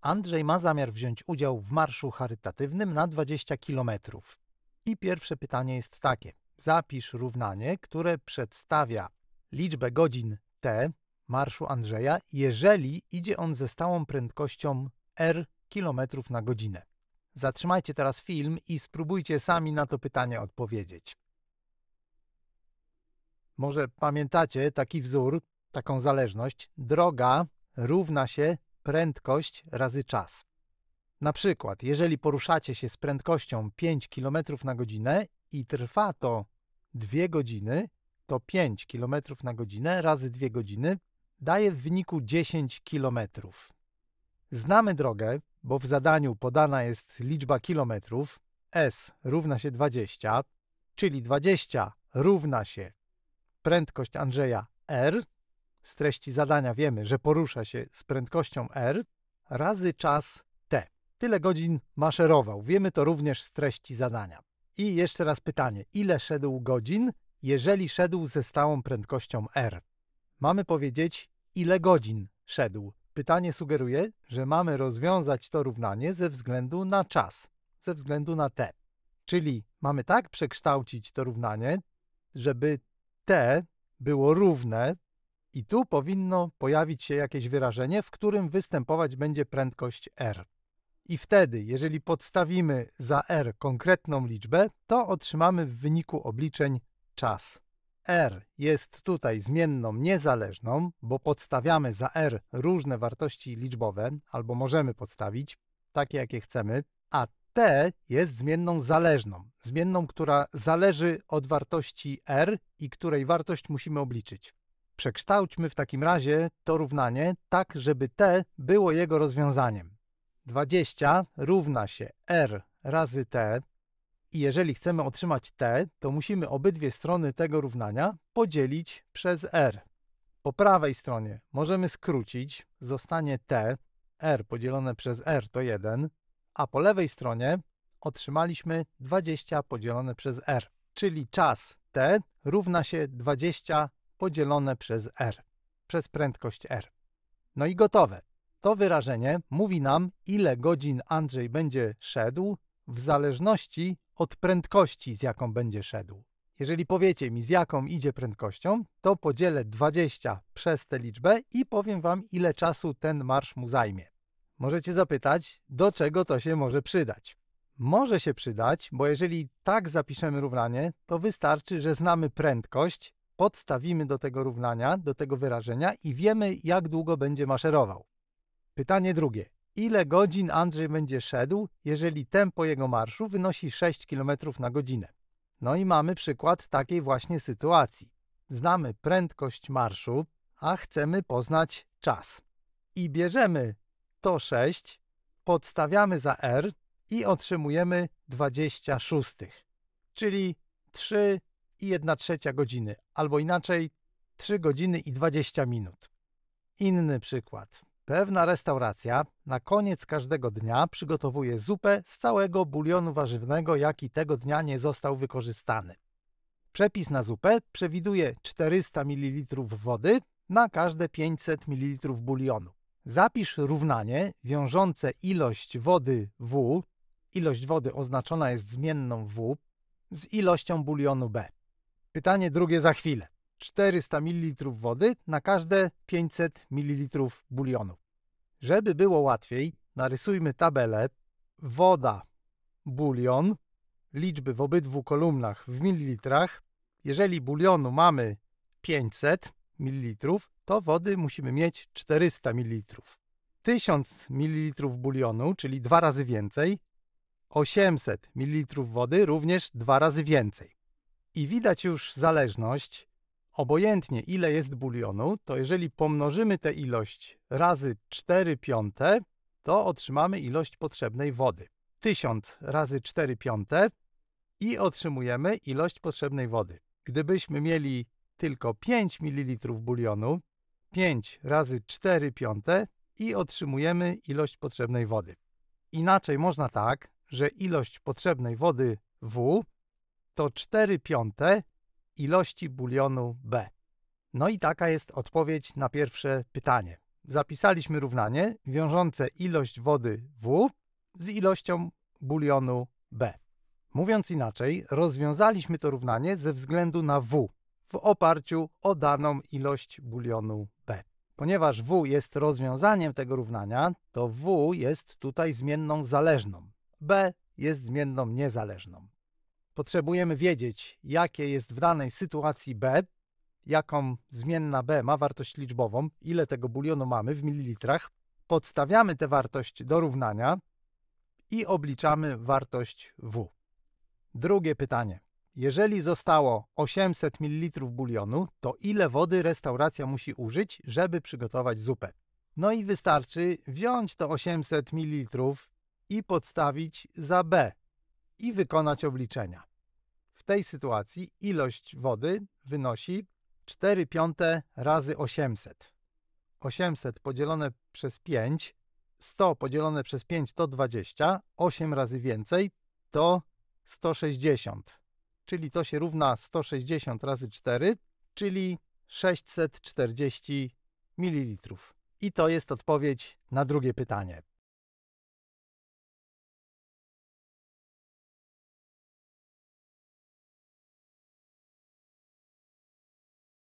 Andrzej ma zamiar wziąć udział w marszu charytatywnym na 20 km. I pierwsze pytanie jest takie. Zapisz równanie, które przedstawia liczbę godzin t marszu Andrzeja, jeżeli idzie on ze stałą prędkością r km na godzinę. Zatrzymajcie teraz film i spróbujcie sami na to pytanie odpowiedzieć. Może pamiętacie taki wzór, taką zależność? Droga równa się prędkość razy czas. Na przykład, jeżeli poruszacie się z prędkością 5 km na godzinę i trwa to 2 godziny, to 5 km na godzinę razy 2 godziny daje w wyniku 10 km. Znamy drogę, bo w zadaniu podana jest liczba kilometrów s równa się 20, czyli 20 równa się prędkość Andrzeja r z treści zadania wiemy, że porusza się z prędkością r razy czas t. Tyle godzin maszerował. Wiemy to również z treści zadania. I jeszcze raz pytanie, ile szedł godzin, jeżeli szedł ze stałą prędkością r? Mamy powiedzieć, ile godzin szedł. Pytanie sugeruje, że mamy rozwiązać to równanie ze względu na czas, ze względu na t. Czyli mamy tak przekształcić to równanie, żeby t było równe i tu powinno pojawić się jakieś wyrażenie, w którym występować będzie prędkość r. I wtedy, jeżeli podstawimy za r konkretną liczbę, to otrzymamy w wyniku obliczeń czas. r jest tutaj zmienną niezależną, bo podstawiamy za r różne wartości liczbowe, albo możemy podstawić, takie jakie chcemy, a t jest zmienną zależną, zmienną, która zależy od wartości r i której wartość musimy obliczyć. Przekształćmy w takim razie to równanie tak, żeby t było jego rozwiązaniem. 20 równa się r razy t i jeżeli chcemy otrzymać t, to musimy obydwie strony tego równania podzielić przez r. Po prawej stronie możemy skrócić, zostanie t, r podzielone przez r to 1, a po lewej stronie otrzymaliśmy 20 podzielone przez r, czyli czas t równa się 20 podzielone przez r, przez prędkość r. No i gotowe. To wyrażenie mówi nam, ile godzin Andrzej będzie szedł w zależności od prędkości, z jaką będzie szedł. Jeżeli powiecie mi, z jaką idzie prędkością, to podzielę 20 przez tę liczbę i powiem wam, ile czasu ten marsz mu zajmie. Możecie zapytać, do czego to się może przydać. Może się przydać, bo jeżeli tak zapiszemy równanie, to wystarczy, że znamy prędkość, podstawimy do tego równania, do tego wyrażenia i wiemy, jak długo będzie maszerował. Pytanie drugie. Ile godzin Andrzej będzie szedł, jeżeli tempo jego marszu wynosi 6 km na godzinę? No i mamy przykład takiej właśnie sytuacji. Znamy prędkość marszu, a chcemy poznać czas. I bierzemy to 6, podstawiamy za r i otrzymujemy 26, szóstych, czyli 3 i 1 trzecia godziny, albo inaczej 3 godziny i 20 minut. Inny przykład. Pewna restauracja na koniec każdego dnia przygotowuje zupę z całego bulionu warzywnego, jaki tego dnia nie został wykorzystany. Przepis na zupę przewiduje 400 ml wody na każde 500 ml bulionu. Zapisz równanie wiążące ilość wody W, ilość wody oznaczona jest zmienną W, z ilością bulionu B. Pytanie drugie za chwilę. 400 ml wody na każde 500 ml bulionu. Żeby było łatwiej, narysujmy tabelę woda, bulion, liczby w obydwu kolumnach w mililitrach. Jeżeli bulionu mamy 500 ml, to wody musimy mieć 400 ml. 1000 ml bulionu, czyli dwa razy więcej, 800 ml wody również dwa razy więcej. I widać już zależność, obojętnie ile jest bulionu, to jeżeli pomnożymy tę ilość razy 4 piąte, to otrzymamy ilość potrzebnej wody. 1000 razy 4 piąte i otrzymujemy ilość potrzebnej wody. Gdybyśmy mieli tylko 5 ml bulionu, 5 razy 4 piąte i otrzymujemy ilość potrzebnej wody. Inaczej można tak, że ilość potrzebnej wody W to 4 piąte ilości bulionu B. No i taka jest odpowiedź na pierwsze pytanie. Zapisaliśmy równanie wiążące ilość wody W z ilością bulionu B. Mówiąc inaczej, rozwiązaliśmy to równanie ze względu na W w oparciu o daną ilość bulionu B. Ponieważ W jest rozwiązaniem tego równania, to W jest tutaj zmienną zależną. B jest zmienną niezależną potrzebujemy wiedzieć, jakie jest w danej sytuacji B, jaką zmienna B ma wartość liczbową, ile tego bulionu mamy w mililitrach, podstawiamy tę wartość do równania i obliczamy wartość W. Drugie pytanie. Jeżeli zostało 800 ml bulionu, to ile wody restauracja musi użyć, żeby przygotować zupę? No i wystarczy wziąć to 800 ml i podstawić za B, i wykonać obliczenia. W tej sytuacji ilość wody wynosi 4 piąte razy 800. 800 podzielone przez 5, 100 podzielone przez 5 to 20, 8 razy więcej to 160, czyli to się równa 160 razy 4, czyli 640 ml. I to jest odpowiedź na drugie pytanie.